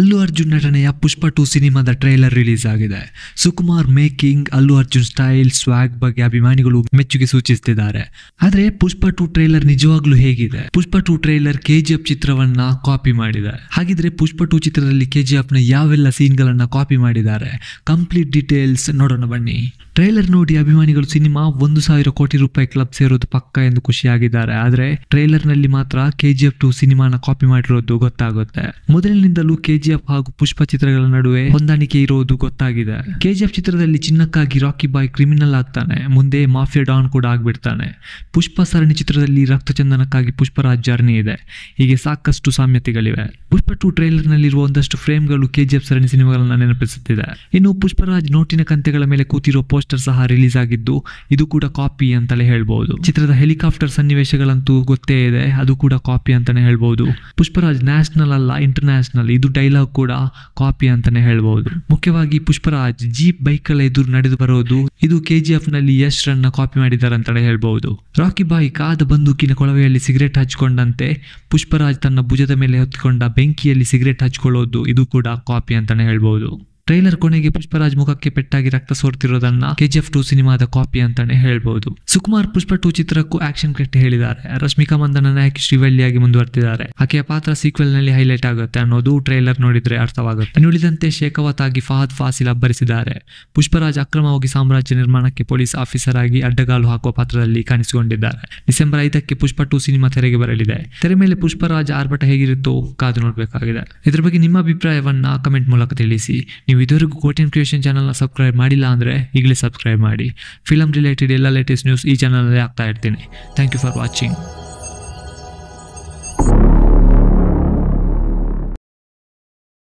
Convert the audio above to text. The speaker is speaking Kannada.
ಅಲ್ಲು ಅರ್ಜುನ್ ನಟನೆಯ ಪುಷ್ಪ ಟು ಸಿನಿಮಾದ ಟ್ರೈಲರ್ ರಿಲೀಸ್ ಆಗಿದೆ ಸುಕುಮಾರ್ ಮೇಕಿಂಗ್ ಅಲ್ಲು ಅರ್ಜುನ್ ಸ್ಟೈಲ್ ಸ್ವಾಗ್ ಬಗ್ಗೆ ಅಭಿಮಾನಿಗಳು ಮೆಚ್ಚುಗೆ ಸೂಚಿಸುತ್ತಿದ್ದಾರೆ ಆದರೆ ಪುಷ್ಪ ಟು ಟ್ರೈಲರ್ ನಿಜವಾಗ್ಲೂ ಹೇಗಿದೆ ಪುಷ್ಪ ಟು ಟ್ರೈಲರ್ ಕೆಜಿಎಫ್ ಚಿತ್ರವನ್ನ ಕಾಪಿ ಮಾಡಿದೆ ಹಾಗಿದ್ರೆ ಪುಷ್ಪ ಟು ಚಿತ್ರದಲ್ಲಿ ಕೆಜಿಎಫ್ ನ ಯಾವೆಲ್ಲ ಸೀನ್ಗಳನ್ನ ಕಾಪಿ ಮಾಡಿದ್ದಾರೆ ಕಂಪ್ಲೀಟ್ ಡೀಟೇಲ್ಸ್ ನೋಡೋಣ ಬನ್ನಿ ಟ್ರೈಲರ್ ನೋಡಿ ಅಭಿಮಾನಿಗಳು ಸಿನಿಮಾ ಒಂದು ಸಾವಿರ ಕೋಟಿ ರೂಪಾಯಿ ಕ್ಲಬ್ ಸೇರೋದು ಪಕ್ಕ ಎಂದು ಖುಷಿಯಾಗಿದ್ದಾರೆ ಆದರೆ ಟ್ರೈಲರ್ ನಲ್ಲಿ ಮಾತ್ರ ಕೆಜಿಎಫ್ ಟು ಸಿನಿಮಾನ ಕಾಪಿ ಮಾಡಿರೋದು ಗೊತ್ತಾಗುತ್ತೆ ಮೊದಲಿನಿಂದಲೂ ಕೆಜಿ ಕೆಜಿಎಫ್ ಹಾಗೂ ಪುಷ್ಪ ಚಿತ್ರಗಳ ನಡುವೆ ಹೊಂದಾಣಿಕೆ ಇರುವುದು ಗೊತ್ತಾಗಿದೆ ಕೆಜಿಎಫ್ ಚಿತ್ರದಲ್ಲಿ ಚಿನ್ನಕ್ಕಾಗಿ ರಾಕಿ ಬಾಯ್ ಕ್ರಿಮಿನಲ್ ಆಗ್ತಾನೆ ಮುಂದೆ ಮಾಫಿಯಾ ಡಾನ್ ಕೂಡ ಆಗ್ಬಿಡ್ತಾನೆ ಪುಷ್ಪ ಸರಣಿ ಚಿತ್ರದಲ್ಲಿ ರಕ್ತ ಚಂದನಕ್ಕಾಗಿ ಪುಷ್ಪರಾಜ್ ಜರ್ನಿ ಇದೆ ಹೀಗೆ ಸಾಕಷ್ಟು ಸಾಮ್ಯತೆಗಳಿವೆ ಪುಷ್ಪ ಟು ಟ್ರೈಲರ್ ನಲ್ಲಿರುವ ಒಂದಷ್ಟು ಫ್ರೇಮ್ಗಳು ಕೆಜಿಎಫ್ ಸರಣಿ ಸಿನಿಮಾಗಳನ್ನ ನೆನಪಿಸುತ್ತಿದೆ ಇನ್ನು ಪುಷ್ಪರಾಜ್ ನೋಟಿನ ಕಂತೆಗಳ ಮೇಲೆ ಕೂತಿರುವ ಪೋಸ್ಟರ್ ಸಹ ರಿಲೀಸ್ ಆಗಿದ್ದು ಇದು ಕೂಡ ಕಾಪಿ ಅಂತಲೇ ಹೇಳ್ಬಹುದು ಚಿತ್ರದ ಹೆಲಿಕಾಪ್ಟರ್ ಸನ್ನಿವೇಶಗಳಂತೂ ಗೊತ್ತೇ ಇದೆ ಅದು ಕೂಡ ಕಾಪಿ ಅಂತಾನೆ ಹೇಳ್ಬಹುದು ಪುಷ್ಪರಾಜ್ ನ್ಯಾಷನಲ್ ಅಲ್ಲ ಇಂಟರ್ನ್ಯಾಷನಲ್ ಇದು ಡೈಲಾಗ್ ಡೈಲಾಗ್ ಕೂಡ ಕಾಪಿ ಅಂತಾನೆ ಹೇಳ್ಬಹುದು ಮುಖ್ಯವಾಗಿ ಪುಷ್ಪರಾಜ್ ಜೀಪ್ ಬೈಕ್ ಗಳ ಎದುರು ನಡೆದು ಬರೋದು ಇದು ಕೆಜಿಎಫ್ ನಲ್ಲಿ ಯಶ್ ರನ್ನ ಕಾಪಿ ಮಾಡಿದ್ದಾರೆ ಅಂತಾನೆ ಹೇಳ್ಬಹುದು ರಾಕಿ ಬಾಯ್ ಕಾದ ಬಂದೂಕಿನ ಕೊಳವೆಯಲ್ಲಿ ಸಿಗರೇಟ್ ಹಚ್ಚಿಕೊಂಡಂತೆ ಪುಷ್ಪರಾಜ್ ತನ್ನ ಭುಜದ ಮೇಲೆ ಹೊತ್ತಿಕೊಂಡ ಬೆಂಕಿಯಲ್ಲಿ ಸಿಗರೇಟ್ ಹಚ್ಕೊಳ್ಳೋದು ಇದು ಕೂಡ ಕಾಪಿ ಅಂತಾನೆ ಹೇಳ್ಬಹುದು ಟ್ರೈಲರ್ ಕೊನೆಗೆ ಪುಷ್ಪರಾಜ್ ಮುಖಕ್ಕೆ ಪೆಟ್ಟಾಗಿ ರಕ್ತ ಸೋರ್ತಿರೋದನ್ನ ಕೆಜಿಎಫ್ ಟು ಸಿನಿಮಾದ ಕಾಪಿ ಅಂತಾನೆ ಹೇಳ್ಬಹುದು ಸುಕುಮಾರ್ ಪುಷ್ಪ ಟು ಚಿತ್ರಕ್ಕೂ ಆಕ್ಷನ್ ಕಟ್ ಹೇಳಿದ್ದಾರೆ ರಶ್ಮಿಕಾ ಮಂದನ ನಾಯಕ ಶ್ರೀವಳ್ಳಿಯಾಗಿ ಮುಂದುವರೆದಿದ್ದಾರೆ ಆಕೆಯ ಪಾತ್ರ ಸೀಕ್ವೆಲ್ ನಲ್ಲಿ ಹೈಲೈಟ್ ಆಗುತ್ತೆ ಅನ್ನೋದು ಟ್ರೈಲರ್ ನೋಡಿದ್ರೆ ಅರ್ಥವಾಗುತ್ತೆ ಇನ್ನುಳಿದಂತೆ ಶೇಖವತ್ ಆಗಿ ಫಹದ್ ಫಾಸಿಲ್ ಅಬ್ಬರಿಸಿದ್ದಾರೆ ಪುಷ್ಪರಾಜ್ ಅಕ್ರಮವಾಗಿ ಸಾಮ್ರಾಜ್ಯ ನಿರ್ಮಾಣಕ್ಕೆ ಪೊಲೀಸ್ ಆಫೀಸರ್ ಆಗಿ ಅಡ್ಡಗಾಲು ಹಾಕುವ ಪಾತ್ರದಲ್ಲಿ ಕಾಣಿಸಿಕೊಂಡಿದ್ದಾರೆ ಡಿಸೆಂಬರ್ ಐದಕ್ಕೆ ಪುಷ್ಪ ಟು ಸಿನಿಮಾ ತೆರೆಗೆ ಬರಲಿದೆ ತೆರೆ ಮೇಲೆ ಪುಷ್ಪರಾಜ್ ಆರ್ಭಟ ಹೇಗಿರುತ್ತೋ ಕಾದು ನೋಡಬೇಕಾಗಿದೆ ಇದರ ಬಗ್ಗೆ ನಿಮ್ಮ ಅಭಿಪ್ರಾಯವನ್ನ ಕಮೆಂಟ್ ಮೂಲಕ ತಿಳಿಸಿ ನೀವು ನೀವು ಇದುವರೆಗೂ ಕೋಟಿನ್ ಕ್ರಿಯೇಷನ್ ಚಾನಲ್ನ ಸಬ್ಸ್ಕ್ರೈಬ್ ಮಾಡಿಲ್ಲ ಅಂದರೆ ಈಗಲೇ ಸಬ್ಸ್ಕ್ರೈಬ್ ಮಾಡಿ ಫಿಲಮ್ ರಿಲೇಟೆಡ್ ಎಲ್ಲ ಲೇಟೆಸ್ಟ್ ನ್ಯೂಸ್ ಈ ಚಾನಲಲ್ಲೇ ಆಗ್ತಾ ಇರ್ತೀನಿ ಥ್ಯಾಂಕ್ ಯು ಫಾರ್ ವಾಚಿಂಗ್